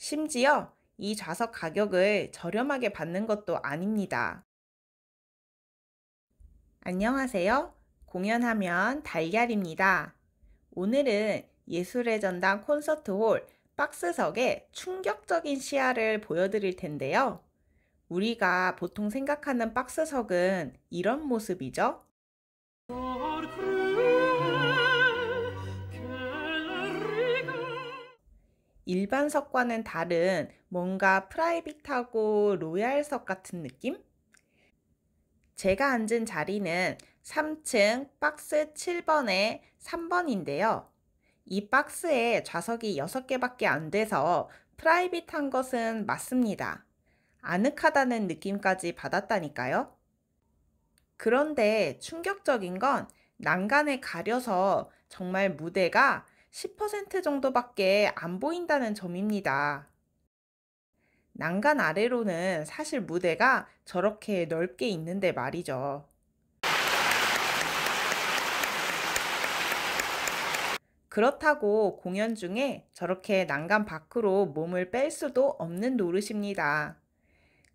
심지어 이 좌석 가격을 저렴하게 받는 것도 아닙니다. 안녕하세요. 공연하면 달걀입니다. 오늘은 예술의 전당 콘서트홀 박스석의 충격적인 시야를 보여드릴 텐데요. 우리가 보통 생각하는 박스석은 이런 모습이죠. 어, 일반 석과는 다른 뭔가 프라이빗하고 로얄석 같은 느낌? 제가 앉은 자리는 3층 박스 7번에 3번인데요. 이 박스에 좌석이 6개밖에 안 돼서 프라이빗한 것은 맞습니다. 아늑하다는 느낌까지 받았다니까요. 그런데 충격적인 건 난간에 가려서 정말 무대가 10% 정도밖에 안 보인다는 점입니다. 난간 아래로는 사실 무대가 저렇게 넓게 있는데 말이죠. 그렇다고 공연 중에 저렇게 난간 밖으로 몸을 뺄 수도 없는 노릇입니다.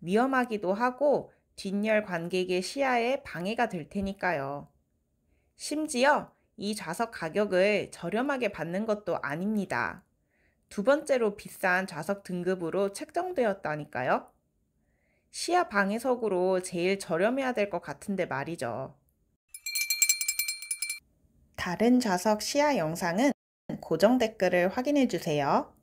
위험하기도 하고 뒷열 관객의 시야에 방해가 될 테니까요. 심지어 이 좌석 가격을 저렴하게 받는 것도 아닙니다. 두 번째로 비싼 좌석 등급으로 책정되었다니까요. 시야 방해석으로 제일 저렴해야 될 것 같은데 말이죠. 다른 좌석 시야 영상은 고정 댓글을 확인해 주세요.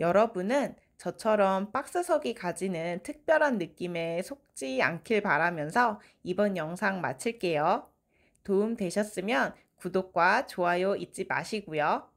여러분은 저처럼 박스석이 가지는 특별한 느낌에 속지 않길 바라면서 이번 영상 마칠게요. 도움 되셨으면 구독과 좋아요 잊지 마시고요.